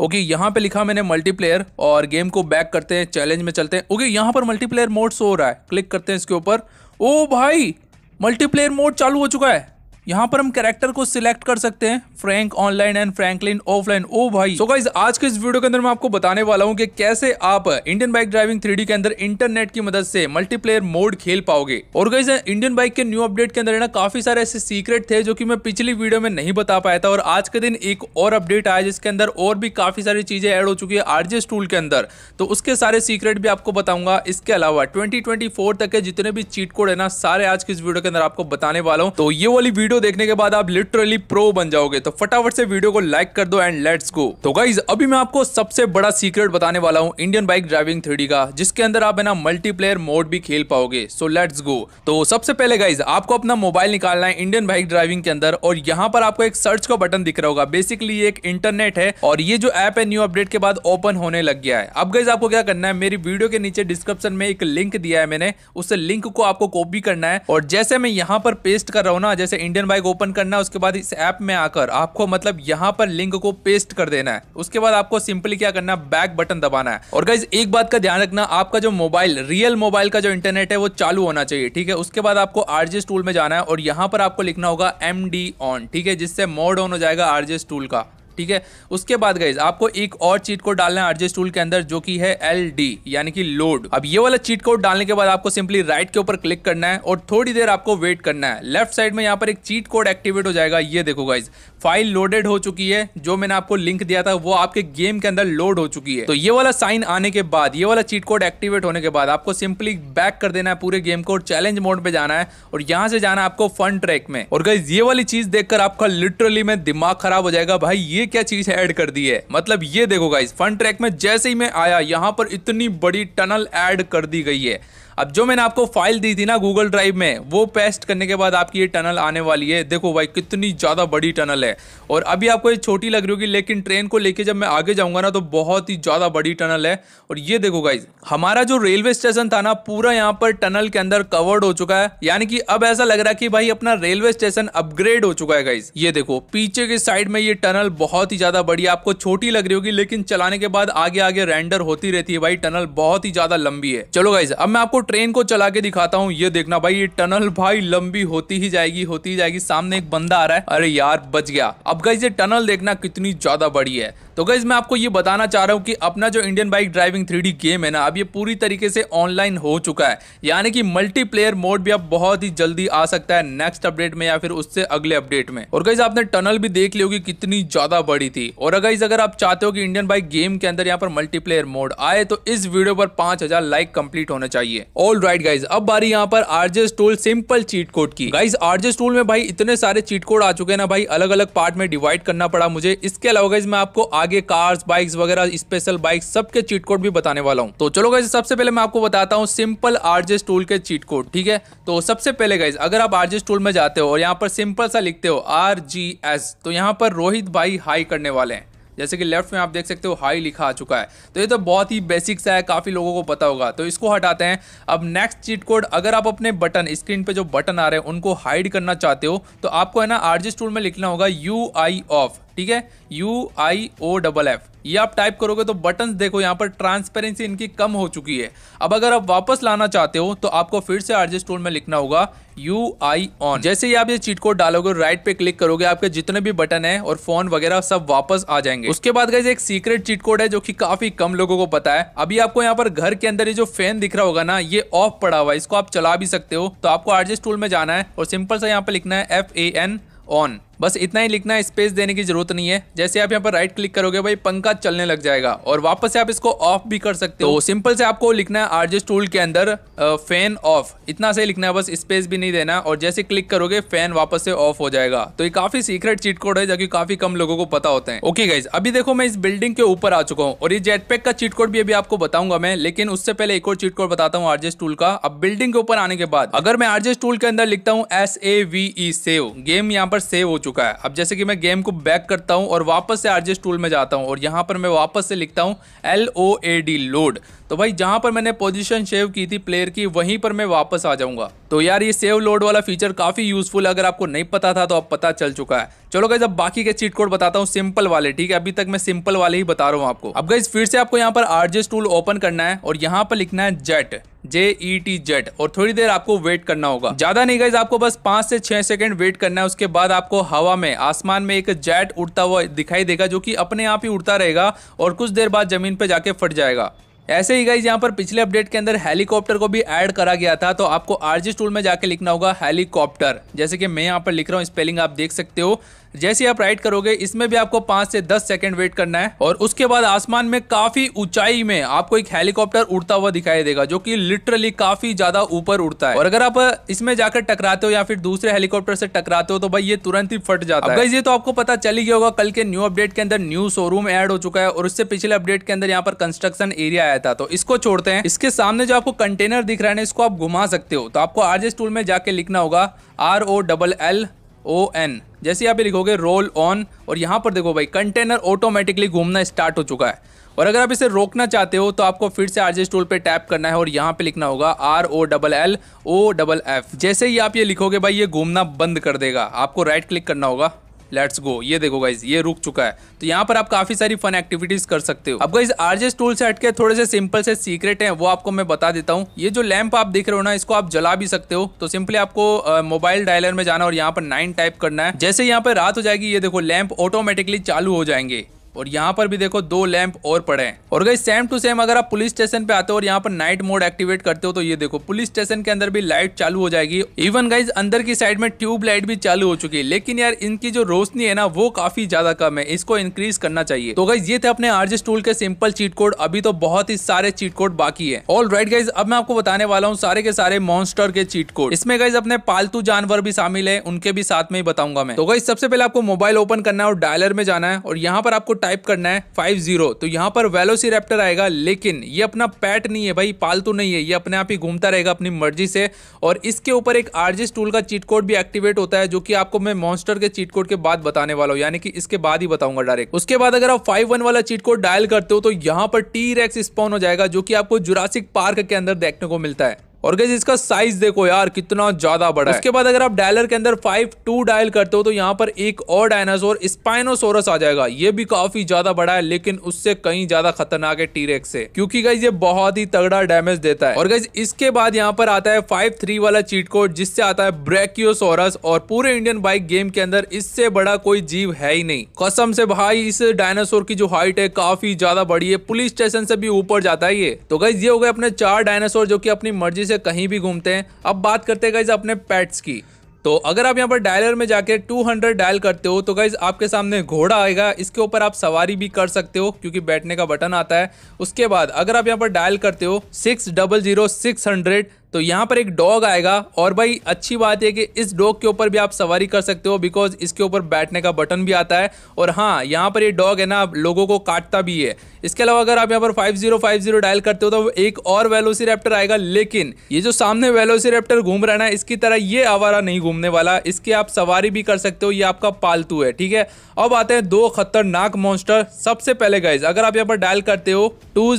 okay okay, यहाँ पे लिखा मैंने मल्टीप्लेयर और गेम को बैक करते हैं चैलेंज में चलते हैं ओके okay, यहाँ पर मल्टीप्लेयर मोड शो हो रहा है क्लिक करते हैं इसके ऊपर ओ भाई मल्टीप्लेयर मोड चालू हो चुका है यहाँ पर हम कैरेक्टर को सिलेक्ट कर सकते हैं Frank online and Franklin offline ओ भाई सो so गाइज आज के इस वीडियो के अंदर मैं आपको बताने वाला हूँ कि कैसे आप इंडियन बाइक ड्राइविंग थ्री के अंदर इंटरनेट की मदद से मल्टीप्लेयर मोड खेल पाओगे और गाइज इंडियन बाइक के न्यू अपडेट के अंदर ना काफी सारे ऐसे सीक्रेट थे जो की मैं पिछली वीडियो में नहीं बता पाया था और आज के दिन एक और अपडेट आया जिसके अंदर और भी काफी सारी चीजें एड हो चुकी है आरजे टूल के अंदर तो उसके सारे सीक्रेट भी आपको बताऊंगा इसके अलावा ट्वेंटी तक के जितने भी चीट कोड है ना सारे आज के इस वीडियो के अंदर आपको बताने वाला हूँ तो ये वाली वीडियो वीडियो देखने के बाद आप लिटरली प्रो बन जाओगे तो फटाफट से वीडियो को लाइक कर दो एंड लेट्स गो तो गाइज अभी मैं आपको सबसे बड़ा सीक्रेट बताने वाला हूँ इंडियन बाइक ड्राइविंग थ्री का जिसके अंदर आप है ना मल्टीप्लेयर मोड भी खेल पाओगे सो लेट्स गो तो सबसे पहले गाइज आपको अपना मोबाइल निकालना है इंडियन बाइक ड्राइविंग के अंदर और यहाँ पर आपको एक सर्च का बटन दिख रहा होगा बेसिकली एक इंटरनेट है और ये जो ऐप है न्यू अपडेट के बाद ओपन होने लग गया है अब गाइज आपको क्या करना है मेरी वीडियो के नीचे डिस्क्रिप्शन में एक लिंक दिया है मैंने उस लिंक को आपको कॉपी करना है और जैसे मैं यहाँ पर पेस्ट कर रहा हूँ ना जैसे इंडियन इंडियन बाइक ओपन करना है उसके बाद इस ऐप में आकर आपको मतलब यहाँ पर लिंक को पेस्ट कर देना है उसके बाद आपको सिंपली क्या करना है बैक बटन दबाना है और गाइज एक बात का ध्यान रखना आपका जो मोबाइल रियल मोबाइल का जो इंटरनेट है वो चालू होना चाहिए ठीक है उसके बाद आपको आरजेस टूल में जाना है और यहाँ पर आपको लिखना होगा एम ऑन ठीक है जिससे मोड ऑन हो जाएगा आरजेस टूल का ठीक है उसके बाद गाइज आपको एक और चीट कोड डालना है आरजेस टूल के अंदर जो कि है एल डी यानी कि लोड अब ये वाला चीट कोड डालने के बाद आपको सिंपली राइट के ऊपर क्लिक करना है और थोड़ी देर आपको वेट करना है लेफ्ट साइड में यहाँ पर एक चीट कोड एक्टिवेट हो जाएगा ये देखो गाइज फाइल लोडेड हो चुकी है जो मैंने आपको लिंक दिया था वो आपके गेम के अंदर लोड हो चुकी है तो ये वाला साइन आने के बाद ये वाला चीट कोड एक्टिवेट होने के बाद आपको सिंपली बैक कर देना है पूरे गेम को और चैलेंज मोड पे जाना है और यहाँ से जाना है आपको फन ट्रैक में और गाइज ये वाली चीज देखकर आपका लिटरली में दिमाग खराब हो जाएगा भाई ये क्या चीज ऐड कर दी है मतलब ये देखो गाइज फन ट्रैक में जैसे ही मैं आया यहाँ पर इतनी बड़ी टनल ऐड कर दी गई है अब जो मैंने आपको फाइल दी थी ना गूगल ड्राइव में वो पेस्ट करने के बाद आपकी ये टनल आने वाली है देखो भाई कितनी ज़्यादा बड़ी टनल है और अभी आपको ये छोटी लग रही होगी लेकिन ट्रेन को लेके जब मैं आगे जाऊँगा ना तो बहुत ही ज़्यादा बड़ी टनल है और ये देखो गाइज हमारा जो रेलवे स्टेशन था ना पूरा यहाँ पर टनल के अंदर कवर्ड हो चुका है यानी कि अब ऐसा लग रहा है कि भाई अपना रेलवे स्टेशन अपग्रेड हो चुका है गाइज ये देखो पीछे के साइड में ये टनल बहुत ही ज़्यादा बड़ी आपको छोटी लग रही होगी लेकिन चलाने के बाद आगे आगे रेंडर होती रहती है भाई टनल बहुत ही ज़्यादा लंबी है चलो गाइज अब मैं आपको ट्रेन को चला के दिखाता हूँ ये देखना भाई ये टनल भाई लंबी होती ही जाएगी होती ही जाएगी सामने एक बंदा आ रहा है अरे यार बच गया अब गई ये टनल देखना कितनी ज्यादा बड़ी है तो गैज़ मैं आपको ये बताना चाह रहा हूँ कि अपना जो Indian bike driving three game है ना अब ये पूरी तरीके से ऑनलाइन हो चुका है यानी कि मल्टीप्लेयर मोड भी अब बहुत ही जल्दी आ सकता है नेक्स्ट अपडेट में या फिर उससे अगले अपडेट में और गैज़ आपने टनल भी देख ली होगी कितनी ज़्यादा बड़ी थी और अगर अगर आप चाहते हो कि इंडियन बाइक गेम के अंदर यहाँ पर मल्टीप्लेयर मोड आए तो इस वीडियो पर पांच लाइक कम्प्लीट होना चाहिए ऑल राइट गाइज अब बारी यहाँ पर RJ tool simple cheat code की गाइज आरजे टूल में भाई इतने सारे चीट कोड आ चुके हैं ना भाई अलग अलग पार्ट में डिवाइड करना पड़ा मुझे इसके अलावा गाइज मैं आपको आगे कार्स बाइक्स वगैरह स्पेशल बाइक्स सबके चीट कोड भी बताने वाला हूँ तो चलो गाइज सबसे पहले मैं आपको बताता हूँ सिंपल आरजेस टूल के चीट कोड ठीक है तो सबसे पहले गाइज अगर आप आरजेस टूल में जाते हो और यहाँ पर सिंपल सा लिखते हो आर तो यहाँ पर रोहित भाई हाई करने वाले हैं जैसे कि लेफ्ट में आप देख सकते हो हाई लिखा आ चुका है तो ये तो बहुत ही बेसिक सा है काफ़ी लोगों को पता होगा तो इसको हटाते हैं अब नेक्स्ट चीट कोड अगर आप अपने बटन स्क्रीन पे जो बटन आ रहे हैं उनको हाइड करना चाहते हो तो आपको है ना आरजी टूल में लिखना होगा यू आई ऑफ ठीक है U I O double F ये आप टाइप करोगे तो बटन देखो यहाँ पर ट्रांसपेरेंसी इनकी कम हो चुकी है अब अगर आप वापस लाना चाहते हो तो आपको फिर से आरजे स्टोर में लिखना होगा यू आई ऑन जैसे ही आप ये चीट कोड डालोगे राइट पे क्लिक करोगे आपके जितने भी बटन है और फोन वगैरह सब वापस आ जाएंगे उसके बाद गए एक सीक्रेट चीट कोड है जो की काफी कम लोगों को पता है अभी आपको यहाँ पर घर के अंदर ये जो फैन दिख रहा होगा ना ये ऑफ पड़ा हुआ है इसको आप चला भी सकते हो तो आपको आरजे टूल में जाना है और सिंपल सा यहाँ पे लिखना है एफ ए एन ऑन बस इतना ही लिखना है स्पेस देने की जरूरत नहीं है जैसे आप यहाँ पर राइट क्लिक करोगे भाई पंखा चलने लग जाएगा और वापस से आप इसको ऑफ भी कर सकते हो तो सिंपल से आपको लिखना है आरजेस टूल के अंदर फैन ऑफ इतना से लिखना है बस स्पेस भी नहीं देना और जैसे क्लिक करोगे फैन वापस से ऑफ हो जाएगा तो ये काफी सीक्रेट चीट कोड है जो की काफी कम लोगों को पता होता है ओके गाइज अभी देखो मैं इस बिल्डिंग के ऊपर आ चुका हूँ और ये जेटपेक का चीट कोड भी अभी आपको बताऊंगा मैं लेकिन उससे पहले एक और चीट कोड बताता हूँ आरजेस टूल का अब बिल्डिंग के ऊपर आने के बाद अगर मैं आरजेस टूल के अंदर लिखता हूँ S A V E save game यहाँ पर सेव हो चुका है अब जैसे कि मैं गेम को बैक करता हूँ और वापस से आरजेस टूल में जाता हूँ और यहाँ पर मैं वापस से लिखता हूँ L O A D load तो भाई जहाँ पर मैंने पोजीशन सेव की थी प्लेयर की वहीं पर मैं वापस आ जाऊँगा तो यार ये सेव लोड वाला फीचर काफ़ी यूजफुल अगर आपको नहीं पता था तो अब पता चल चुका है चलो गई अब बाकी के चीट कोड बताता हूँ सिंपल वाले ठीक है अभी तक मैं सिंपल वाले ही बता रहा हूँ आपको अब गई फिर से आपको यहाँ पर आरजेस टूल ओपन करना है और यहाँ पर लिखना है jet J E T jet और थोड़ी देर आपको वेट करना होगा ज्यादा नहीं गई आपको बस पांच से छह सेकंड वेट करना है उसके बाद आपको हवा में आसमान में एक जेट उड़ता हुआ दिखाई देगा जो कि अपने आप ही उड़ता रहेगा और कुछ देर बाद जमीन पे जाके फट जाएगा ऐसे ही गाइज यहाँ पर पिछले अपडेट के अंदर हेलीकॉप्टर को भी ऐड करा गया था तो आपको आरजी टूल में जाके लिखना होगा हेलीकॉप्टर जैसे कि मैं यहाँ पर लिख रहा हूँ स्पेलिंग आप देख सकते हो जैसे आप राइड करोगे इसमें भी आपको पांच से दस सेकेंड वेट करना है और उसके बाद आसमान में काफी ऊंचाई में आपको एक हेलीकॉप्टर उड़ता हुआ दिखाई देगा जो की लिटरली काफी ज्यादा ऊपर उड़ता है और अगर आप इसमें जाकर टकराते हो या फिर दूसरे हेलीकॉप्टर से टकराते हो तो भाई ये तुरंत ही फट जाता है ये तो आपको पता चल ही होगा कल के न्यू अपडेट के अंदर न्यू शोरूम एड हो चुका है और उससे पिछले अपडेट के अंदर यहाँ पर कंस्ट्रक्शन एरिया आया था तो इसको छोड़ते हैं इसके सामने जो आपको कंटेनर दिख रहा है इसको आप घुमा सकते हो तो आपको आरजेस्ट टूल में जाके लिखना होगा R O double L O N जैसे आप लिखोगे रोल ऑन और यहाँ पर देखो भाई कंटेनर ऑटोमेटिकली घूमना स्टार्ट हो चुका है और अगर आप इसे रोकना चाहते हो तो आपको फिर से आरजेस टूल पे टैप करना है और यहाँ पे लिखना होगा R O double L O double F जैसे ही आप ये लिखोगे भाई ये घूमना बंद कर देगा आपको राइट क्लिक करना होगा लेट्स गो ये देखो गाइज ये रुक चुका है तो यहाँ पर आप काफी सारी फन एक्टिविटीज कर सकते हो अब गाइज आरजेस टूल से हटके थोड़े से सिंपल से सीक्रेट है वो आपको मैं बता देता हूँ ये जो लैम्प आप देख रहे हो ना इसको आप जला भी सकते हो तो सिंपली आपको मोबाइल डायलर में जाना और यहाँ पर नाइन टाइप करना है जैसे यहाँ पर रात हो जाएगी ये देखो लैम्प ऑटोमेटिकली चालू हो जाएंगे और यहाँ पर भी देखो दो लैंप और पड़े हैं और गई सेम टू सेम अगर आप पुलिस स्टेशन पे आते हो और यहाँ पर नाइट मोड एक्टिवेट करते हो तो ये देखो पुलिस स्टेशन के अंदर भी लाइट चालू हो जाएगी इवन गाइज अंदर की साइड में ट्यूब लाइट भी चालू हो चुकी है लेकिन यार इनकी जो रोशनी है ना वो काफी ज्यादा कम है इसको इंक्रीज करना चाहिए तो गाइज ये थे अपने आरजे टूल के सिंपल चीट कोड अभी तो बहुत ही सारे चीट कोड बाकी है ऑल राइट गाइज अब मैं आपको बताने वाला हूँ सारे के सारे मॉन्स्टर के चीट कोड इसमें गाइज अपने पालतू जानवर भी शामिल है उनके भी साथ में ही बताऊंगा मैं तो गाइज सबसे पहले आपको मोबाइल ओपन करना है और डायलर में जाना है और यहाँ पर आपको टाइप करना है फाइव जीरो तो यहाँ पर वेलोसी वेलोसीरेप्टर आएगा लेकिन ये अपना पैट नहीं है भाई पालतू नहीं है ये अपने आप ही घूमता रहेगा अपनी मर्जी से और इसके ऊपर एक आरजिस टूल का चीट कोड भी एक्टिवेट होता है जो कि आपको मैं मॉन्स्टर के चीट कोड के बाद बताने वाला हूँ यानी कि इसके बाद ही बताऊंगा डायरेक्ट उसके बाद अगर आप फाइव वन वाला चीट कोड डायल करते हो तो यहाँ पर टी रेक्स स्पॉन हो जाएगा जो कि आपको जुरासिक पार्क के अंदर देखने को मिलता है और गैस इसका साइज देखो यार कितना ज्यादा बड़ा उसके बाद अगर आप डायलर के अंदर फाइव टू डायल करते हो तो यहाँ पर एक और डायनासोर स्पाइनोसोरस आ जाएगा ये भी काफी ज्यादा बड़ा है लेकिन उससे कहीं ज्यादा खतरनाक है टीरेक्स से क्योंकि गैस ये बहुत ही तगड़ा डैमेज देता है और गैस इसके बाद यहाँ पर आता है फाइव थ्री वाला चीट कोड जिससे आता है ब्रेक्योसोरस और पूरे इंडियन बाइक गेम के अंदर इससे बड़ा कोई जीव है ही नहीं कसम से भाई इस डायनासोर की जो हाइट है काफी ज्यादा बड़ी है पुलिस स्टेशन से भी ऊपर जाता है ये तो गैस ये हो गए अपने चार डायनासोर जो की अपनी मर्जी से से कहीं भी घूमते हैं अब बात करते हैं गाइज अपने पेट्स की तो अगर आप यहाँ पर डायलर में जाके 200 डायल करते हो तो गाइज आपके सामने घोड़ा आएगा इसके ऊपर आप सवारी भी कर सकते हो क्योंकि बैठने का बटन आता है उसके बाद अगर आप यहाँ पर डायल करते हो six double zero six hundred तो यहाँ पर एक डॉग आएगा और भाई अच्छी बात है कि इस डॉग के ऊपर भी आप सवारी कर सकते हो बिकॉज इसके ऊपर बैठने का बटन भी आता है और हाँ यहाँ पर ये डॉग है ना लोगों को काटता भी है इसके अलावा अगर आप यहाँ पर 5050 डायल करते हो तो एक और वेलोसी रेप्टर आएगा लेकिन ये जो सामने वेलोसी रेप्टर घूम रहा है ना इसकी तरह ये आवारा नहीं घूमने वाला इसकी आप सवारी भी कर सकते हो ये आपका पालतू है ठीक है अब आते हैं दो खतरनाक मॉन्स्टर सबसे पहले गाइज अगर आप यहाँ पर डायल करते हो टू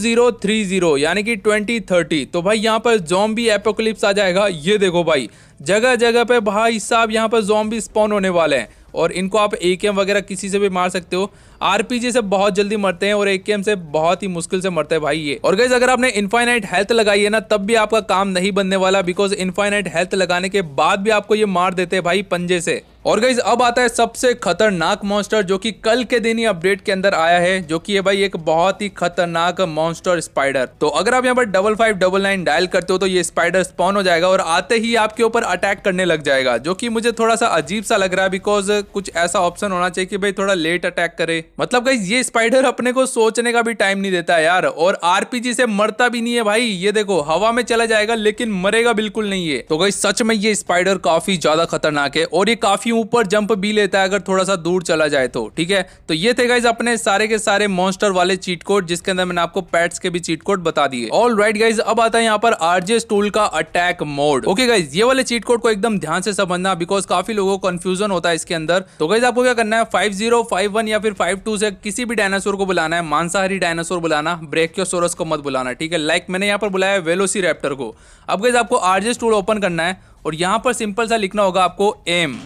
यानी कि ट्वेंटी तो भाई यहाँ पर जॉम्बी एप एपोकलिप्स आ जाएगा ये देखो भाई जगह जगह पे भाई साहब यहाँ पर जॉम्बी स्पॉन होने वाले हैं और इनको आप ए वगैरह किसी से भी मार सकते हो आरपीजी से बहुत जल्दी मरते हैं और ए से बहुत ही मुश्किल से मरते हैं भाई ये और गैस अगर आपने इन्फाइनाइट हेल्थ लगाई है ना तब भी आपका काम नहीं बनने वाला बिकॉज इन्फाइनाइट हेल्थ लगाने के बाद भी आपको ये मार देते हैं भाई पंजे से और गाइज अब आता है सबसे खतरनाक मॉन्स्टर जो कि कल के दिन ही अपडेट के अंदर आया है जो कि ये भाई एक बहुत ही खतरनाक मॉन्स्टर स्पाइडर तो अगर आप यहाँ पर double five double nine dial करते हो तो ये स्पाइडर स्पॉन हो जाएगा और आते ही आपके ऊपर अटैक करने लग जाएगा जो कि मुझे थोड़ा सा अजीब सा लग रहा है बिकॉज कुछ ऐसा ऑप्शन होना चाहिए कि भाई थोड़ा लेट अटैक करे मतलब गाइज ये स्पाइडर अपने को सोचने का भी टाइम नहीं देता यार और आरपीजी से मरता भी नहीं है भाई ये देखो हवा में चला जाएगा लेकिन मरेगा बिल्कुल नहीं है तो गई सच में ये स्पाइडर काफी ज्यादा खतरनाक है और ये काफी ऊपर जंप भी लेता है अगर थोड़ा सा दूर चला जाए तो ठीक है तो ये थे गाइज अपने सारे के सारे मॉन्स्टर वाले चीट कोड जिसके अंदर मैंने आपको पैट्स के भी चीट कोड बता दिए ऑल राइट गाइज अब आता है यहाँ पर आरजे टूल का अटैक मोड ओके गाइज ये वाले चीट कोड को एकदम ध्यान से समझना बिकॉज काफी लोगों को कंफ्यूजन होता है इसके अंदर अंदर तो गाइज आपको क्या करना है फाइव जीरो फाइव वन या फिर फाइव टू से किसी भी डायनासोर को बुलाना है मांसाहारी डायनासोर बुलाना ब्रेक्योसोरस को मत बुलाना ठीक है लाइक मैंने यहाँ पर बुलाया वेलोसी रैप्टर को अब गाइज आपको आरजेस टूल ओपन करना है और यहाँ पर सिंपल सा लिखना होगा आपको एम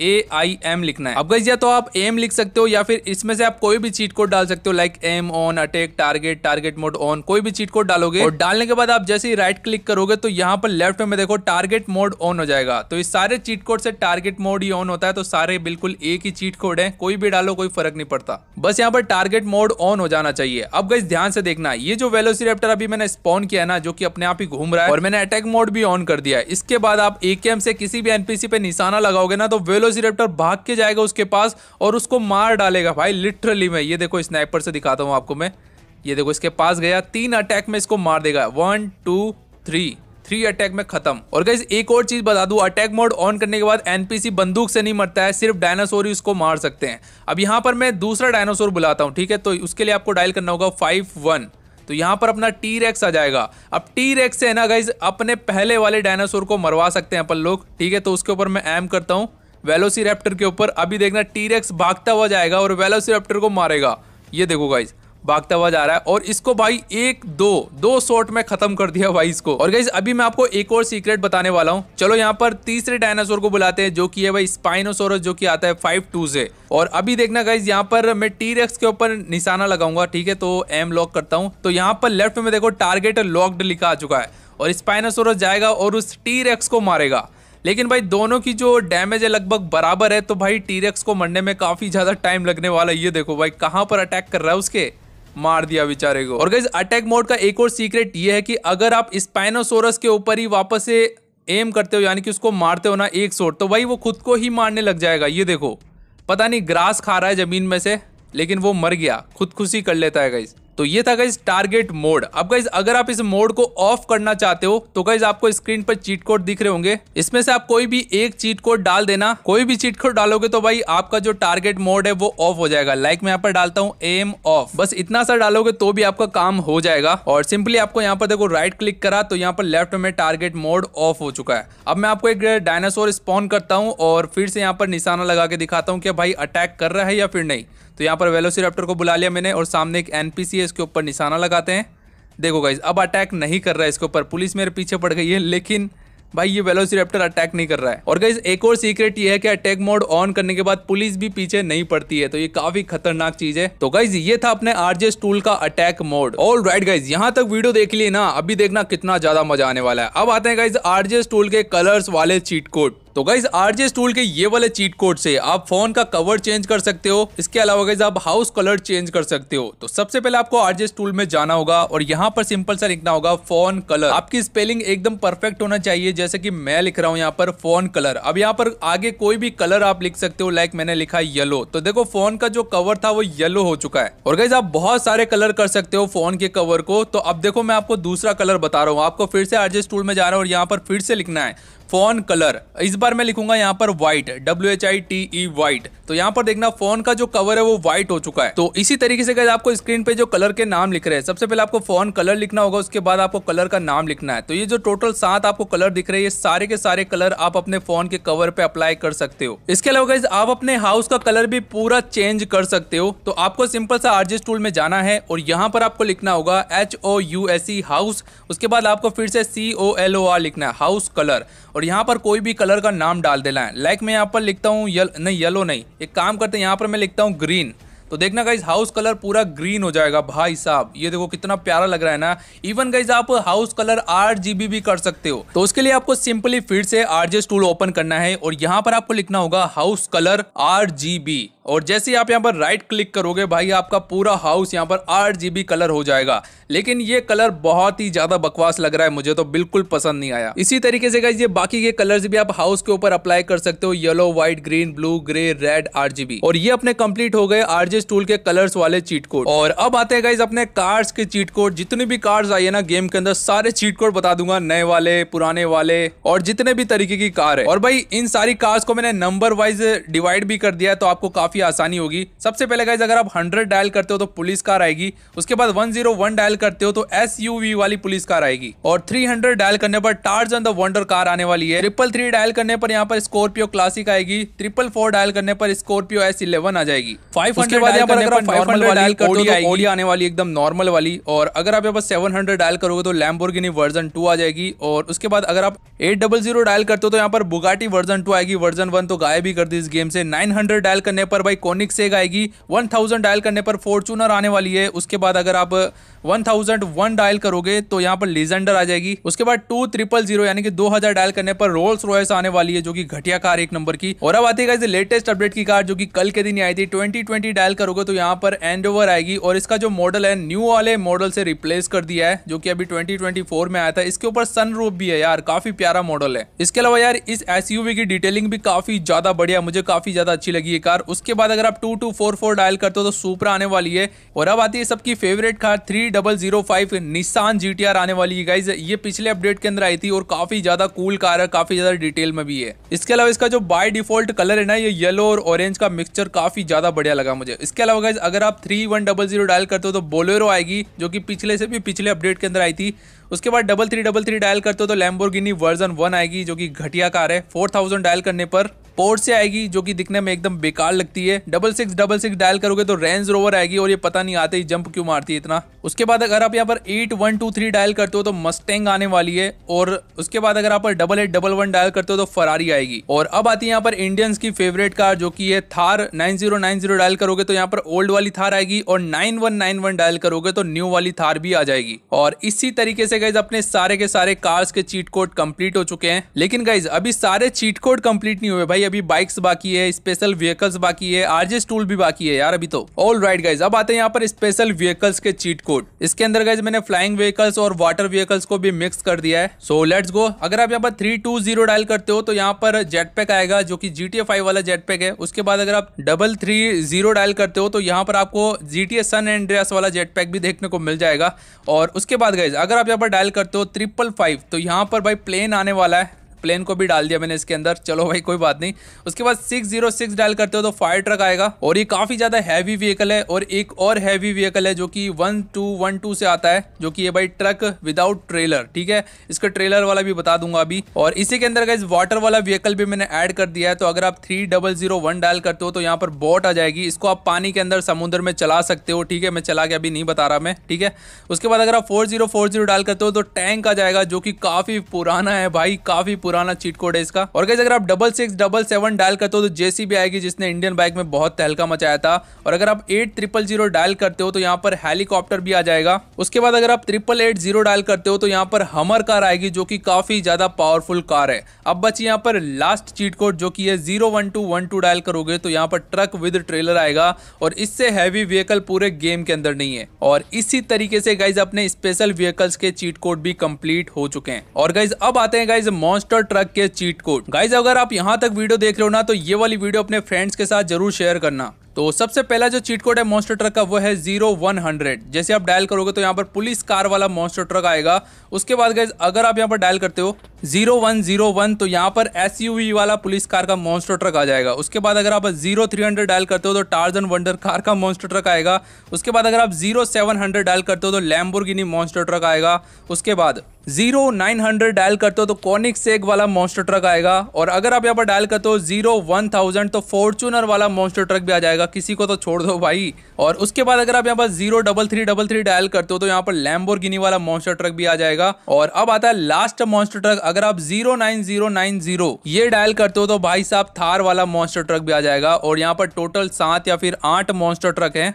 ए आई एम लिखना है अब गई या तो आप एम लिख सकते हो या फिर इसमें से आप कोई भी चीट कोड डाल सकते हो like M on attack target target mode on कोई भी चीट कोड डालोगे और डालने के बाद आप जैसे ही राइट क्लिक करोगे तो यहाँ पर लेफ्ट में देखो टारगेट मोड ऑन हो जाएगा तो इस सारे चीट कोड से टारगेट मोड ही ऑन होता है तो सारे बिल्कुल एक ही चीट कोड है कोई भी डालो कोई फर्क नहीं पड़ता बस यहाँ पर टारगेट मोड ऑन हो जाना चाहिए अब गई ध्यान से देखना ये जो वेलोसी अभी मैंने स्पॉन किया है ना जो की अपने आप ही घूम रहा है और मैंने अटैक मोड भी ऑन कर दिया है इसके बाद आप एम से किसी भी एनपीसी पे निशाना लगाओगे ना तो वेलो वेलोसिरेप्टर भाग के जाएगा उसके पास और उसको मार डालेगा भाई लिटरली मैं ये देखो स्नाइपर से दिखाता हूँ आपको मैं ये देखो इसके पास गया तीन अटैक में इसको मार देगा one two three three attack में खत्म और गैस एक और चीज बता दू अटैक मोड ऑन करने के बाद एनपीसी बंदूक से नहीं मरता है सिर्फ डायनासोर ही उसको मार सकते हैं अब यहां पर मैं दूसरा डायनासोर बुलाता हूं ठीक है तो उसके लिए आपको डायल करना होगा फाइव वन तो यहां पर अपना टी रेक्स आ जाएगा अब टी रेक्स से है ना गाइज अपने पहले वाले डायनासोर को मरवा सकते हैं अपन लोग ठीक है तो उसके ऊपर मैं एम करता हूँ वेलोसीरेप्टर के ऊपर अभी देखना टीरेक्स भागता हुआ जाएगा और वेलोसीरेप्टर को मारेगा ये देखो गाइज भागता हुआ जा रहा है और इसको भाई एक दो दो शॉट में खत्म कर दिया भाई इसको और गाइज अभी मैं आपको एक और सीक्रेट बताने वाला हूँ चलो यहाँ पर तीसरे डायनासोर को बुलाते हैं जो कि है भाई स्पाइनोसोरस जो कि आता है फाइव टू से और अभी देखना गाइज यहाँ पर मैं टी रेक्स के ऊपर निशाना लगाऊंगा ठीक है तो एम लॉक करता हूँ तो यहाँ पर लेफ्ट में देखो टारगेट लॉक्ड लिखा आ चुका है और स्पाइनोसोरस जाएगा और उस टी रेक्स को मारेगा लेकिन भाई दोनों की जो डैमेज है लगभग बराबर है तो भाई टीरेक्स को मरने में काफ़ी ज़्यादा टाइम लगने वाला ये देखो भाई कहाँ पर अटैक कर रहा है उसके मार दिया बेचारे को और गाइज अटैक मोड का एक और सीक्रेट ये है कि अगर आप स्पाइनोसोरस के ऊपर ही वापस से एम करते हो यानी कि उसको मारते हो ना एक शॉट तो भाई वो खुद को ही मारने लग जाएगा ये देखो पता नहीं ग्रास खा रहा है ज़मीन में से लेकिन वो मर गया खुदकुशी कर लेता है गाइज़ तो ये था गाइज टारगेट मोड अब गाइज अगर आप इस मोड को ऑफ करना चाहते हो तो गाइज आपको स्क्रीन पर चीट कोड दिख रहे होंगे इसमें से आप कोई भी एक चीट कोड डाल देना कोई भी चीट कोड डालोगे तो भाई आपका जो टारगेट मोड है वो ऑफ हो जाएगा लाइक मैं यहाँ पर डालता हूँ एम ऑफ बस इतना सा डालोगे तो भी आपका काम हो जाएगा और सिंपली आपको यहाँ पर देखो राइट क्लिक करा तो यहाँ पर लेफ्ट में टारगेट मोड ऑफ हो चुका है अब मैं आपको एक डायनासोर स्पॉन करता हूँ और फिर से यहाँ पर निशाना लगा के दिखाता हूँ कि भाई अटैक कर रहा है या फिर नहीं तो यहाँ पर वेलोसी को बुला लिया मैंने और सामने एक एन है इसके ऊपर निशाना लगाते हैं देखो गाइज अब अटैक नहीं कर रहा है इसके ऊपर पुलिस मेरे पीछे पड़ गई है लेकिन भाई ये रेप्टर अटैक नहीं कर रहा है और गाइज एक और सीक्रेट ये है कि अटैक मोड ऑन करने के बाद पुलिस भी पीछे नहीं पड़ती है तो ये काफी खतरनाक चीज है तो गाइज ये था अपने आरजे टूल का attack mode all right guys यहाँ तक वीडियो देख लिए ना अभी देखना कितना ज्यादा मजा आने वाला है अब आते हैं गाइज आरजे टूल के कलर्स वाले चीट कोड तो गाइज आरजे स्टूल के ये वाले चीट कोड से आप फोन का कवर चेंज कर सकते हो इसके अलावा गाइज आप हाउस कलर चेंज कर सकते हो तो सबसे पहले आपको आरजे स्टूल में जाना होगा और यहाँ पर सिंपल सा लिखना होगा फोन कलर आपकी स्पेलिंग एकदम परफेक्ट होना चाहिए जैसे कि मैं लिख रहा हूँ यहाँ पर फोन कलर अब यहाँ पर आगे कोई भी कलर आप लिख सकते हो लाइक मैंने लिखा येलो तो देखो फोन का जो कवर था वो येलो हो चुका है और गाइज आप बहुत सारे कलर कर सकते हो फोन के कवर को तो अब देखो मैं आपको दूसरा कलर बता रहा हूँ आपको फिर से आरजे स्टूल में जाना है और यहाँ पर फिर से लिखना है फोन कलर इस बार पर मैं लिखूंगा यहाँ पर white W H I T E white तो यहाँ पर देखना फोन का जो कवर है वो व्हाइट हो चुका है तो इसी तरीके से गए आपको स्क्रीन पे जो कलर के नाम लिख रहे हैं सबसे पहले आपको फोन कलर लिखना होगा उसके बाद आपको कलर का नाम लिखना है तो ये जो टोटल सात आपको कलर दिख रहे हैं ये सारे के सारे कलर आप अपने फोन के कवर पे अप्लाई कर सकते हो इसके अलावा आप अपने हाउस का कलर भी पूरा चेंज कर सकते हो तो आपको सिंपल सा आरजीएस टूल में जाना है और यहाँ पर आपको लिखना होगा H O U S E house उसके बाद आपको फिर से सी ओ एल ओ आर लिखना है हाउस कलर और यहाँ पर कोई भी कलर का नाम डाल देना है लाइक मैं यहाँ पर लिखता हूँ यल, नहीं येलो नहीं एक काम करते हैं यहाँ पर मैं लिखता हूँ ग्रीन तो देखना गाइज हाउस कलर पूरा ग्रीन हो जाएगा भाई साहब ये देखो कितना प्यारा लग रहा है ना इवन गाइज आप हाउस कलर आर भी कर सकते हो तो उसके लिए आपको सिंपली फिर से आरजे टूल ओपन करना है और यहाँ पर आपको लिखना होगा हाउस कलर आर और जैसे ही आप यहाँ पर राइट क्लिक करोगे भाई आपका पूरा हाउस यहाँ पर आठ कलर हो जाएगा लेकिन ये कलर बहुत ही ज़्यादा बकवास लग रहा है मुझे तो बिल्कुल पसंद नहीं आया इसी तरीके से ये बाकी के कलर्स भी आप हाउस के ऊपर अप्लाई कर सकते हो yellow white green blue grey red RGB और ये अपने कम्प्लीट हो गए आरजे टूल के कलर्स वाले चीट कोड और अब आते हैं गाइज अपने कार्स के चीट कोड जितने भी कार्ड आई है ना गेम के अंदर सारे चीट कोड बता दूंगा नए वाले पुराने वाले और जितने भी तरीके की कार है और भाई इन सारी कार्स को मैंने नंबर वाइज डिवाइड भी कर दिया तो आपको काफी काफ़ी आसानी होगी सबसे पहले गाइज अगर आप हंड्रेड डायल करते हो तो पुलिस कार आएगी उसके बाद वन जीरो वन डायल करते हो तो एस यू वी वाली पुलिस कार आएगी और थ्री हंड्रेड डायल करने पर Tarzan the wonder car आने वाली है ट्रिपल थ्री डायल करने पर यहाँ पर स्कॉर्पियो क्लासिक आएगी ट्रिपल फोर डायल करने पर स्कॉर्पियो एस इलेवन आ जाएगी फाइव हंड्रेड डायल करते तो तो आने वाली एकदम नॉर्मल वाली और अगर आप यहाँ पर सेवन हंड्रेड डायल करोगे तो लैम्बोर्गिनी वर्जन टू आ जाएगी और उसके बाद अगर आप एट डबल जीरो डायल करते हो तो यहाँ पर बुगाटी वर्जन टू आएगी वर्जन वन तो गायब ही कर दी इस गेम से नाइन हंड्रेड डायल करने पर भाई कॉनिक सेग आएगी 1000 डायल करने पर फॉर्चूनर आने वाली है उसके बाद अगर आप 1001 डायल करोगे तो यहाँ पर लीजेंडर आ जाएगी उसके बाद टू ट्रिपल जीरो यानी कि 2000 डायल करने पर रोल्स रॉयस आने वाली है जो कि घटिया कार एक नंबर की और अब आती है इसे लेटेस्ट अपडेट की कार जो कि कल के दिन आई थी ट्वेंटी ट्वेंटी डायल करोगे तो यहाँ पर एंड ओवर आएगी और इसका जो मॉडल है न्यू वाले मॉडल से रिप्लेस कर दिया है जो की अभी ट्वेंटी ट्वेंटी फोर में आया था इसके ऊपर सनरूफ भी है यार काफी प्यारा मॉडल है इसके अलावा यार इस एसयूवी की डिटेलिंग भी काफी ज्यादा बढ़िया मुझे काफी ज्यादा अच्छी लगी ये कार उसके बाद अगर आप two two four four dial करते हो तो सुपरा आने वाली है और अब आती है सबकी favourite car three double zero five Nissan G आने वाली है गाइज ये पिछले अपडेट के अंदर आई थी और काफी ज्यादा कूल कार है काफी ज्यादा डिटेल में भी है इसके अलावा इसका जो बाय डिफॉल्ट कलर है ना ये येलो और ऑरेंज का मिक्सचर काफी ज्यादा बढ़िया लगा मुझे इसके अलावा गाइज अगर आप three one double zero dial करते हो तो बोलेरो आएगी जो की पिछले से भी पिछले अपडेट के अंदर आई थी उसके बाद double three double three dial करते हो तो लैम्बोर्गिनी वर्जन वन आएगी जो कि घटिया कार है फोर थाउजेंड डायल करने पर पोर्ट से आएगी जो कि दिखने में एकदम बेकार लगती है double six double six dial करोगे तो रेंज रोवर आएगी और ये पता नहीं आते ही जंप क्यों मारती है इतना उसके बाद अगर आप यहाँ पर eight one two three dial करते हो तो मस्टेंग आने वाली है और उसके बाद अगर आप double eight double one dial करते हो तो फरारी आएगी और अब आती है यहाँ पर इंडियंस की फेवरेट कार जो की है Thar nine zero nine zero dial करोगे तो यहाँ पर ओल्ड वाली थार आएगी और nine one nine one dial करोगे तो न्यू वाली थार भी आ जाएगी और इसी तरीके से गाइज अपने सारे के सारे कार्स के चीट कोड कंप्लीट हो चुके हैं लेकिन गाइज अभी सारे चीट कोड कंप्लीट नहीं हुए भाई अभी बाइक्स बाकी है स्पेशल व्हीकल्स बाकी है आरजेस टूल भी बाकी है यार अभी तो ऑल राइट गाइज अब आते हैं यहाँ पर स्पेशल व्हीकल्स के चीट कोड इसके अंदर गाइज मैंने फ्लाइंग व्हीकल्स और वाटर व्हीकल्स को भी मिक्स कर दिया है सो लेट्स गो अगर आप यहाँ पर थ्री टू जीरो डायल करते हो तो यहाँ पर जेट पैक आएगा जो की जी टी वाला पैक है उसके बाद अगर आप डबल थ्री जीरो डायल करते हो तो यहाँ पर आपको जीटीए टी सन एंड्रियास वाला जेट पैक भी देखने को मिल जाएगा और उसके बाद गाइज अगर आप यहाँ पर डायल करते हो ट्रिपल फाइव तो यहाँ पर भाई प्लेन आने वाला है प्लेन को भी डाल दिया मैंने इसके अंदर चलो भाई कोई बात नहीं उसके बाद सिक्स जीरो सिक्स डायल करते हो तो फायर ट्रक आएगा और ये काफ़ी ज़्यादा हैवी व्हीकल है और एक और हैवी व्हीकल है जो कि वन टू वन टू से आता है जो कि ये भाई ट्रक विदाउट ट्रेलर ठीक है इसका ट्रेलर वाला भी बता दूंगा अभी और इसी के अंदर का इस वाटर वाला व्हीकल भी मैंने ऐड कर दिया है तो अगर आप three double zero one dial करते हो तो यहाँ पर बोट आ जाएगी इसको आप पानी के अंदर समुद्र में चला सकते हो ठीक है मैं चला के अभी नहीं बता रहा मैं ठीक है उसके बाद अगर आप four zero four zero dial करते हो तो टैंक आ जाएगा जो कि काफ़ी पुराना है भाई काफ़ी पुराना पुराना चीट कोड है इसका और कैसे अगर आप double six double seven dial करते हो तो जेसी भी आएगी जिसने इंडियन बाइक में बहुत तहलका मचाया था और अगर आप एट ट्रिपल जीरो डायल करते हो तो यहाँ पर हेलीकॉप्टर भी आ जाएगा उसके बाद अगर आप ट्रिपल एट जीरो डायल करते हो तो यहाँ पर हमर कार आएगी जो की काफी ज्यादा पावरफुल कार है अब बची यहाँ पर लास्ट चीट कोड जो की है zero one two one two dial करोगे तो यहाँ पर ट्रक विद ट्रेलर आएगा और इससे हैवी व्हीकल पूरे गेम के अंदर नहीं है और इसी तरीके से गाइज अपने स्पेशल व्हीकल्स के चीट कोड भी कंप्लीट हो चुके हैं और गाइज अब आते हैं गाइज मॉन्स्टर टैक्टर ट्रक के चीट कोड गाइज अगर आप यहाँ तक वीडियो देख रहे हो ना तो ये वाली वीडियो अपने फ्रेंड्स के साथ जरूर शेयर करना तो सबसे पहला जो चीट कोड है मॉन्स्टर ट्रक का वो है जीरो वन हंड्रेड जैसे आप डायल करोगे तो यहाँ पर पुलिस कार वाला मॉन्स्टर ट्रक आएगा उसके बाद गए अगर आप यहाँ पर डायल करते हो जीरो वन जीरो वन तो यहाँ पर एस वाला पुलिस कार का मॉन्स्टर ट्रक आ जाएगा उसके बाद अगर आप जीरो थ्री हंड्रेड डायल करते हो तो टार्जन वंडर कार का मॉन्स्टर ट्रक आएगा उसके बाद अगर आप जीरो सेवन हंड्रेड डायल करते हो तो लैम्बोर्गिनी मॉन्स्टर ट्रक आएगा उसके बाद जीरो नाइन हंड्रेड डायल करते हो तो कॉनिक सेग वाला मॉन्स्टर ट्रक आएगा और अगर आप यहाँ पर डायल करते हो जीरो वन थाउजेंड तो फॉर्चूनर वाला मॉन्स्टर ट्रक भी आ जाएगा किसी को तो छोड़ दो भाई और उसके बाद अगर आप यहाँ पर zero double three double three dial करते हो तो यहाँ पर लैम्बोर वाला मॉन्स्टर ट्रक भी आ जाएगा और अब आता है लास्ट मॉन्स्टर ट्रक अगर आप zero nine zero nine zero ये डायल करते हो तो भाई साहब थार वाला मॉन्स्टर ट्रक भी आ जाएगा और यहाँ पर टोटल सात या फिर आठ मॉन्स्टर ट्रक है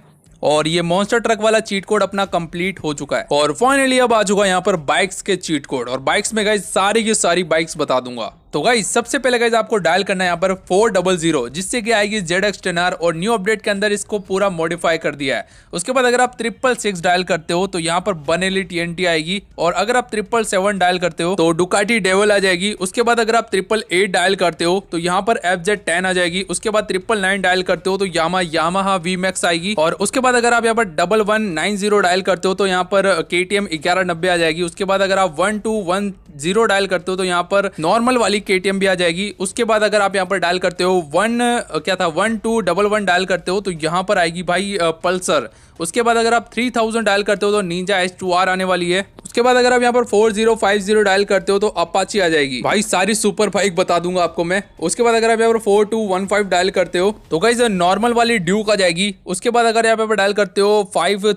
और ये मॉन्स्टर ट्रक वाला चीट कोड अपना कंप्लीट हो चुका है और फाइनली अब आ चुका है यहाँ पर बाइक्स के चीट कोड और बाइक्स में गए सारी की सारी बाइक्स बता दूंगा तो गाइज सबसे पहले गाइज आपको डायल करना है यहाँ पर फोर डबल जीरो जिससे कि आएगी जेड एक्स टेन आर और न्यू अपडेट के अंदर इसको पूरा मॉडिफाई कर दिया है उसके बाद अगर आप ट्रिपल सिक्स डायल करते हो तो यहाँ पर बनेली टी एन टी आएगी और अगर आप ट्रिपल सेवन डायल करते हो तो डुकाटी डेवल आ जाएगी उसके बाद अगर आप ट्रिपल एट डायल करते हो तो यहाँ पर एफ जेड टेन आ जाएगी उसके बाद ट्रिपल नाइन डायल करते हो तो यामा यामा वी मैक्स आएगी और उसके बाद अगर आप यहाँ पर double one nine zero dial करते हो तो यहाँ पर के टी एम ग्यारह नब्बे आ जाएगी उसके बाद अगर आप one two one zero dial करते हो तो यहाँ पर नॉर्मल वाली के भी आ जाएगी उसके बाद अगर आप यहाँ पर डायल करते हो वन क्या था one two double one dial करते हो तो यहाँ पर आएगी भाई पल्सर उसके बाद अगर आप थ्री थाउजेंड डायल करते हो तो नींजा एस टू आर आने वाली है उसके बाद अगर आप यहाँ पर four zero five zero dial करते हो तो अपाची आ जाएगी भाई सारी सुपर बाइक बता दूंगा आपको मैं उसके बाद अगर आप यहाँ पर four two one five dial करते हो तो गाइज नॉर्मल वाली ड्यूक आ जाएगी उसके बाद अगर यहाँ पर डायल करते हो फाइव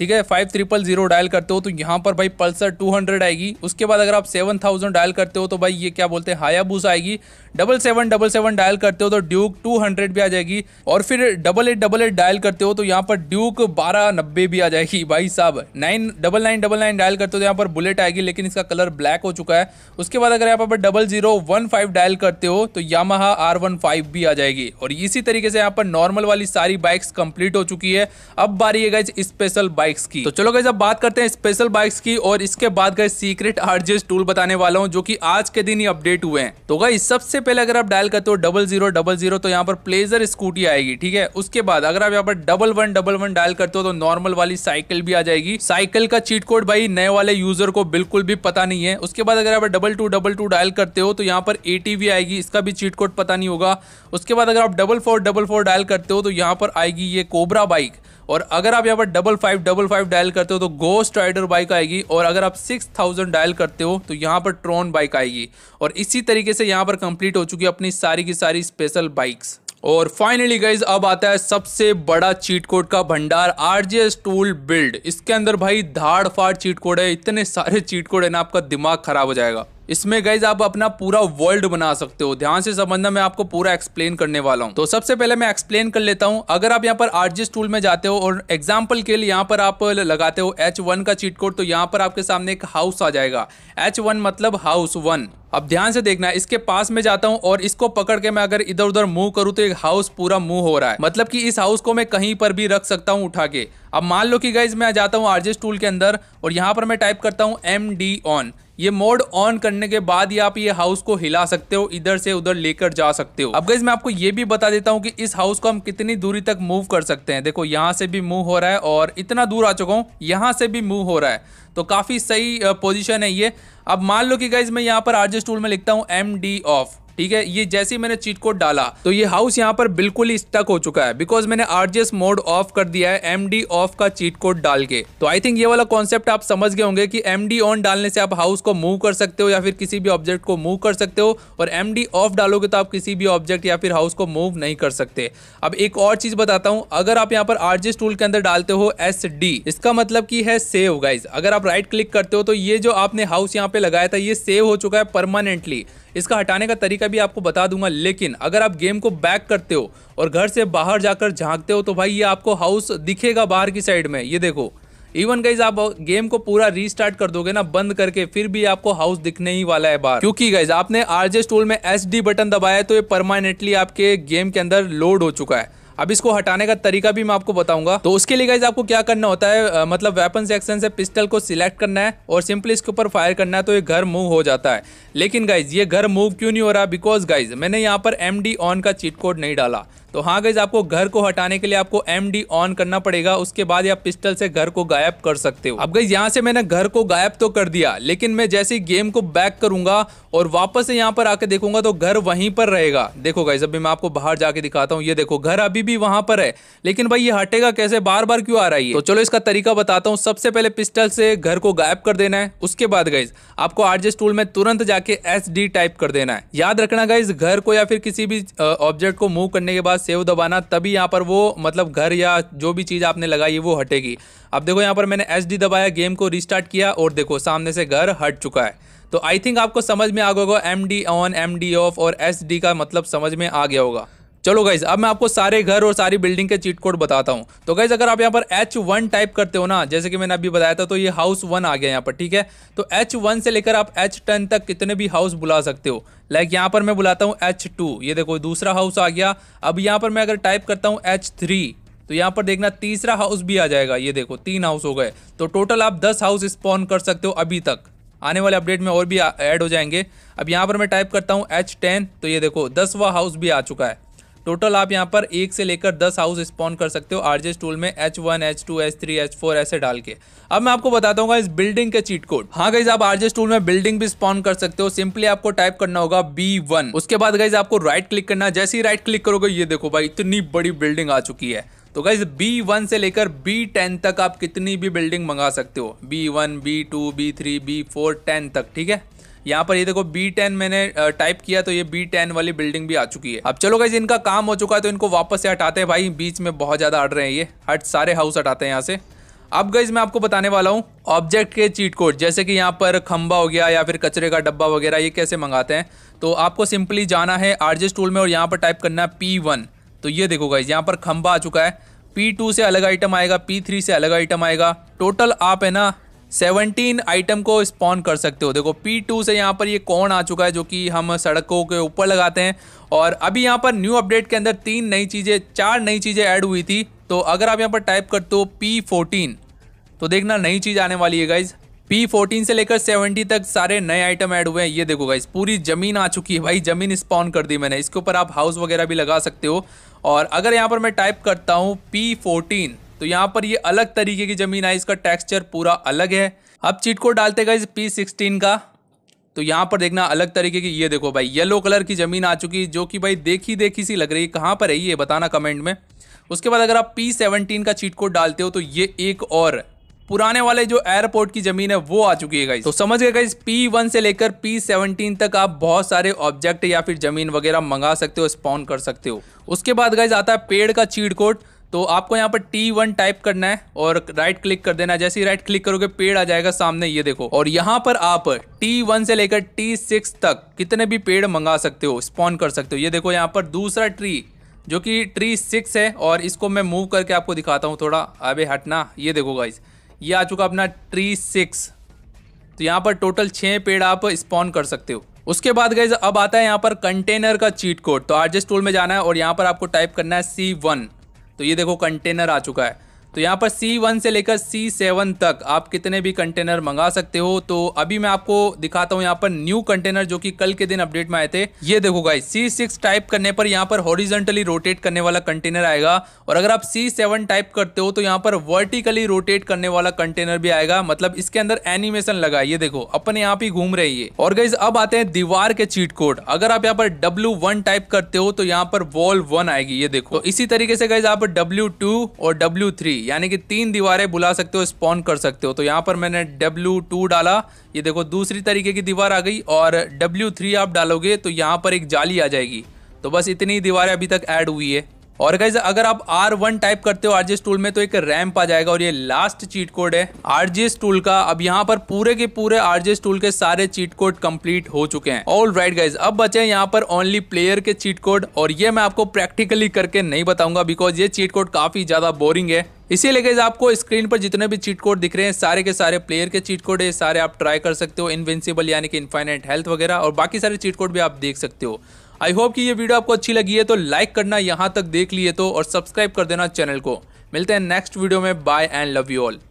ठीक है फाइव ट्रिपल जीरो डायल करते हो तो यहाँ पर भाई पल्सर टू हंड्रेड आएगी उसके बाद अगर आप सेवन थाउजेंड डायल करते हो तो भाई ये क्या बोलते हैं हायाबूस आएगी double seven double seven dial करते हो तो ड्यूक टू हंड्रेड भी आ जाएगी और फिर double eight double eight dial करते हो तो यहाँ पर ड्यूक बारह नब्बे भी आ जाएगी भाई साहब nine double nine double nine dial करते हो तो यहाँ पर बुलेट आएगी लेकिन इसका कलर ब्लैक हो चुका है उसके बाद अगर यहाँ पर double zero one five dial करते हो तो यामा आर वन फाइव भी आ जाएगी और इसी तरीके से यहाँ पर नॉर्मल वाली सारी बाइक्स कंप्लीट हो चुकी है अब बारी है स्पेशल बाइक बाइक्स की तो चलो गई अब बात करते हैं स्पेशल बाइक्स की और इसके बाद गए सीक्रेट आरजेस टूल बताने वाला हूँ जो की आज के दिन ही अपडेट हुए हैं तो गई सबसे पहले अगर आप डायल करते हो डबल जीरो डबल जीरो तो यहाँ पर प्लेजर स्कूटी आएगी ठीक है उसके बाद अगर आप यहाँ पर double one double one dial करते हो तो नॉर्मल वाली साइकिल भी आ जाएगी साइकिल का चीट कोड भाई नए वाले यूजर को बिल्कुल भी पता नहीं है उसके बाद अगर आप double two double two dial करते हो तो यहाँ पर एटीवी आएगी इसका भी चीट कोड पता नहीं होगा उसके बाद अगर आप double four double four dial करते हो तो यहाँ पर आएगी ये कोबरा बाइक और अगर आप यहाँ पर double five double five dial करते हो तो गोस्ट राइडर बाइक आएगी और अगर आप सिक्स थाउजेंड डायल करते हो तो यहाँ पर ट्रोन बाइक आएगी और इसी तरीके से यहाँ पर कंप्लीट हो चुकी है अपनी सारी की सारी स्पेशल बाइक्स और फाइनली गाइज अब आता है सबसे बड़ा चीट कोड का भंडार आरजेएस टूल बिल्ड इसके अंदर भाई धाड़ फाड़ चीट कोड है इतने सारे चीट कोड है ना आपका दिमाग खराब हो जाएगा इसमें गाइज आप अपना पूरा वर्ल्ड बना सकते हो ध्यान से समझना मैं आपको पूरा एक्सप्लेन करने वाला हूँ तो सबसे पहले मैं एक्सप्लेन कर लेता हूँ अगर आप यहाँ पर आरजीएस टूल में जाते हो और एग्जाम्पल के लिए यहाँ पर आप लगाते हो एच वन का चीट कोड तो यहाँ पर आपके सामने एक हाउस आ जाएगा एच वन मतलब हाउस वन अब ध्यान से देखना इसके पास में जाता हूँ और इसको पकड़ के मैं अगर इधर उधर मूव करूँ तो एक हाउस पूरा मूव हो रहा है मतलब कि इस हाउस को मैं कहीं पर भी रख सकता हूँ उठा के अब मान लो कि गाइज मैं जाता हूँ आरजेस टूल के अंदर और यहाँ पर मैं टाइप करता हूँ एम डी ऑन ये मोड ऑन करने के बाद ही आप ये हाउस को हिला सकते हो इधर से उधर लेकर जा सकते हो अब गैस मैं आपको ये भी बता देता हूँ कि इस हाउस को हम कितनी दूरी तक मूव कर सकते हैं देखो यहाँ से भी मूव हो रहा है और इतना दूर आ चुका हूँ यहाँ से भी मूव हो रहा है तो काफ़ी सही पोजिशन है ये अब मान लो कि गाइज मैं यहाँ पर आरजे टूल में लिखता हूँ एम डी ऑफ ठीक है ये जैसे मैंने चीट कोड डाला तो ये हाउस यहाँ पर बिल्कुल ही स्टक हो चुका है बिकॉज मैंने आरजीएस मोड ऑफ कर दिया है एम ऑफ का चीट कोड डाल के तो आई थिंक ये वाला कॉन्सेप्ट आप समझ गए होंगे कि एम ऑन डालने से आप हाउस को मूव कर सकते हो या फिर किसी भी ऑब्जेक्ट को मूव कर सकते हो और एम ऑफ डालोगे तो आप किसी भी ऑब्जेक्ट या फिर हाउस को मूव नहीं कर सकते अब एक और चीज बताता हूं अगर आप यहाँ पर आरजीएस टूल के अंदर डालते हो एस इसका मतलब की है सेव गाइज अगर आप राइट क्लिक करते हो तो ये जो आपने हाउस यहाँ पे लगाया था ये सेव हो चुका है परमानेंटली इसका हटाने का तरीका भी आपको बता दूंगा लेकिन अगर आप गेम को बैक करते हो और घर से बाहर जाकर झांकते हो तो भाई ये आपको हाउस दिखेगा बाहर की साइड में ये देखो इवन गाइज आप गेम को पूरा रीस्टार्ट कर दोगे ना बंद करके फिर भी आपको हाउस दिखने ही वाला है बाहर क्योंकि गाइज आपने आरजे स्टोल में एस बटन दबाया तो ये परमानेंटली आपके गेम के अंदर लोड हो चुका है अब इसको हटाने का तरीका भी मैं आपको बताऊंगा तो उसके लिए गाइज आपको क्या करना होता है मतलब वेपन सेक्शन से पिस्टल को सिलेक्ट करना है और सिंपली इसके ऊपर फायर करना है तो ये घर मूव हो जाता है लेकिन गाइज ये घर मूव क्यों नहीं हो रहा बिकॉज गाइज मैंने यहाँ पर एम ऑन का चीट कोड नहीं डाला तो हाँ गईज आपको घर को हटाने के लिए आपको एम ऑन करना पड़ेगा उसके बाद आप पिस्टल से घर को गायब कर सकते हो अब गई यहाँ से मैंने घर को गायब तो कर दिया लेकिन मैं जैसे गेम को बैक करूंगा और वापस से यहाँ पर आके देखूंगा तो घर वहीं पर रहेगा देखो गाइज अभी मैं आपको बाहर जाके दिखाता हूँ ये देखो घर अभी भी वहां पर है लेकिन भाई ये हटेगा कैसे बार बार क्यों आ रहा है तो चलो इसका तरीका बताता हूँ सबसे पहले पिस्टल से घर को गायब कर देना है उसके बाद गाइज आपको आरजे टूल में तुरंत जाके एस टाइप कर देना है याद रखना गाइज घर को या फिर किसी भी ऑब्जेक्ट को मूव करने के बाद सेव दबाना तभी यहाँ पर वो मतलब घर या जो भी चीज़ आपने लगाई है वो हटेगी अब देखो यहाँ पर मैंने एच दबाया गेम को रिस्टार्ट किया और देखो सामने से घर हट चुका है तो आई थिंक आपको समझ में आ गया होगा M D on M D off और एस डी का मतलब समझ में आ गया होगा चलो गाइज अब मैं आपको सारे घर और सारी बिल्डिंग के चीट कोड बताता हूँ तो गाइज अगर आप यहाँ पर एच वन टाइप करते हो ना जैसे कि मैंने अभी बताया था तो ये हाउस वन आ गया यहाँ पर ठीक है तो एच वन से लेकर आप एच टेन तक कितने भी हाउस बुला सकते हो लाइक यहाँ पर मैं बुलाता हूँ एच टू ये देखो दूसरा हाउस आ गया अब यहाँ पर मैं अगर टाइप करता हूँ एच थ्री तो यहाँ पर देखना तीसरा हाउस भी आ जाएगा ये देखो तीन हाउस हो गए तो टोटल आप दस हाउस स्पॉन कर सकते हो अभी तक आने वाले अपडेट में और भी ऐड हो जाएंगे अब यहाँ पर मैं टाइप करता हूँ एच टेन तो ये देखो दसवा हाउस भी आ चुका है टोटल आप यहाँ पर एक से लेकर दस हाउस स्पॉन कर सकते हो आरजेस टूल में H one H two H three H four ऐसे डाल के अब मैं आपको बताता हूँ इस बिल्डिंग के चीट कोड हाँ गाइज आप आरजेस टूल में बिल्डिंग भी स्पॉन कर सकते हो सिंपली आपको टाइप करना होगा बी वन उसके बाद गाइज आपको राइट क्लिक करना जैसे ही राइट क्लिक करोगे ये देखो भाई इतनी बड़ी बिल्डिंग आ चुकी है तो गाइज बी वन से लेकर बी टेन तक आप कितनी भी बिल्डिंग मंगा सकते हो B one B two B three B four ten तक ठीक है यहाँ पर ये देखो बी टेन मैंने टाइप किया तो ये बी टेन वाली बिल्डिंग भी आ चुकी है अब चलो गाइज इनका काम हो चुका है तो इनको वापस से हटाते हैं भाई बीच में बहुत ज़्यादा अड़ रहे हैं ये हट सारे हाउस हटाते हैं यहाँ से अब गाइज मैं आपको बताने वाला हूँ ऑब्जेक्ट के चीट कोड जैसे कि यहाँ पर खंबा हो गया या फिर कचरे का डब्बा वगैरह ये कैसे मंगाते हैं तो आपको सिंपली जाना है आरजेस टूल में और यहाँ पर टाइप करना है पी वन तो ये देखो गाइज यहाँ पर खंबा आ चुका है पी टू से अलग आइटम आएगा पी थ्री से अलग आइटम आएगा टोटल आप है ना सेवनटीन आइटम को स्पॉन कर सकते हो देखो पी टू से यहाँ पर ये कौन आ चुका है जो कि हम सड़कों के ऊपर लगाते हैं और अभी यहाँ पर न्यू अपडेट के अंदर तीन नई चीज़ें चार नई चीज़ें ऐड हुई थी तो अगर आप यहाँ पर टाइप करते हो फोर्टीन तो देखना नई चीज़ आने वाली है गाइज पी फोर्टीन से लेकर सेवेंटी तक सारे नए आइटम ऐड हुए हैं ये देखो गाइज पूरी ज़मीन आ चुकी है भाई ज़मीन स्पॉन कर दी मैंने इसके ऊपर आप हाउस वगैरह भी लगा सकते हो और अगर यहाँ पर मैं टाइप करता हूँ पी फोर्टीन तो यहाँ पर ये अलग तरीके की ज़मीन आई इसका टेक्स्चर पूरा अलग है अब चीट को डालते गए इस पी सिक्सटीन का तो यहाँ पर देखना अलग तरीके की ये देखो भाई येलो कलर की ज़मीन आ चुकी है जो कि भाई देखी देखी सी लग रही है कहाँ पर है ये बताना कमेंट में उसके बाद अगर आप पी सेवनटीन का चीट कोड डालते हो तो ये एक और पुराने वाले जो एयरपोर्ट की जमीन है वो आ चुकी है गाइस तो समझ गए गाइस P1 से लेकर P17 तक आप बहुत सारे ऑब्जेक्ट या फिर जमीन वगैरह मंगा सकते हो स्पॉन कर सकते हो उसके बाद गाइस आता है पेड़ का चीट कोड तो आपको यहाँ पर टी वन टाइप करना है और राइट क्लिक कर देना है जैसे ही राइट क्लिक करोगे पेड़ आ जाएगा सामने ये देखो और यहाँ पर आप टी वन से लेकर टी सिक्स तक कितने भी पेड़ मंगा सकते हो स्पॉन कर सकते हो ये देखो यहाँ पर दूसरा ट्री जो कि ट्री सिक्स है और इसको मैं मूव करके आपको दिखाता हूँ थोड़ा अबे हटना ये देखो गाइज ये आ चुका अपना ट्री सिक्स तो यहाँ पर टोटल छः पेड़ आप स्पॉन कर सकते हो उसके बाद गाइज अब आता है यहाँ पर कंटेनर का चीट कोड तो आर्जेस्ट टूल में जाना है और यहाँ पर आपको टाइप करना है सी वन तो ये देखो कंटेनर आ चुका है तो यहाँ पर सी वन से लेकर सी सेवन तक आप कितने भी कंटेनर मंगा सकते हो तो अभी मैं आपको दिखाता हूँ यहाँ पर न्यू कंटेनर जो कि कल के दिन अपडेट में आए थे ये देखो गाइस सी सिक्स टाइप करने पर यहाँ पर हॉरिजेंटली रोटेट करने वाला कंटेनर आएगा और अगर आप सी सेवन टाइप करते हो तो यहाँ पर वर्टिकली रोटेट करने वाला कंटेनर भी आएगा मतलब इसके अंदर एनिमेशन लगा ये देखो अपने आप ही घूम रही है और गाइज अब आते हैं दीवार के चीट कोड अगर आप यहाँ पर डब्ल्यू वन टाइप करते हो तो यहाँ पर वॉल वन आएगी ये देखो तो इसी तरीके से गाइज आप डब्ल्यू टू और डब्ल्यू थ्री यानी कि तीन दीवारें बुला सकते हो स्पॉन कर सकते हो तो यहाँ पर मैंने डब्ल्यू टू डाला ये देखो दूसरी तरीके की दीवार आ गई और डब्ल्यू थ्री आप डालोगे तो यहाँ पर एक जाली आ जाएगी तो बस इतनी दीवारें अभी तक ऐड हुई है और गाइज अगर आप आर वन टाइप करते हो आरजीएस टूल में तो एक रैम्प आ जाएगा और ये लास्ट चीट कोड है आरजीएस टूल का अब यहाँ पर पूरे के पूरे आरजीएस टूल के सारे चीट कोड कंप्लीट हो चुके हैं ऑल राइट गाइज अब बचे यहाँ पर ओनली प्लेयर के चीट कोड और ये मैं आपको प्रैक्टिकली करके नहीं बताऊंगा बिकॉज ये चीट कोड काफी ज्यादा बोरिंग है इसीलिए गैस आपको स्क्रीन पर जितने भी चीट कोड दिख रहे हैं सारे के सारे प्लेयर के चीट कोड है सारे आप ट्राई कर सकते हो इनविंसिबल यानी कि इन्फाइनाइट हेल्थ वगैरह और बाकी सारे चीट कोड भी आप देख सकते हो आई होप कि ये वीडियो आपको अच्छी लगी है तो लाइक करना यहाँ तक देख लिए तो और सब्सक्राइब कर देना चैनल को मिलते हैं नेक्स्ट वीडियो में bye and love you all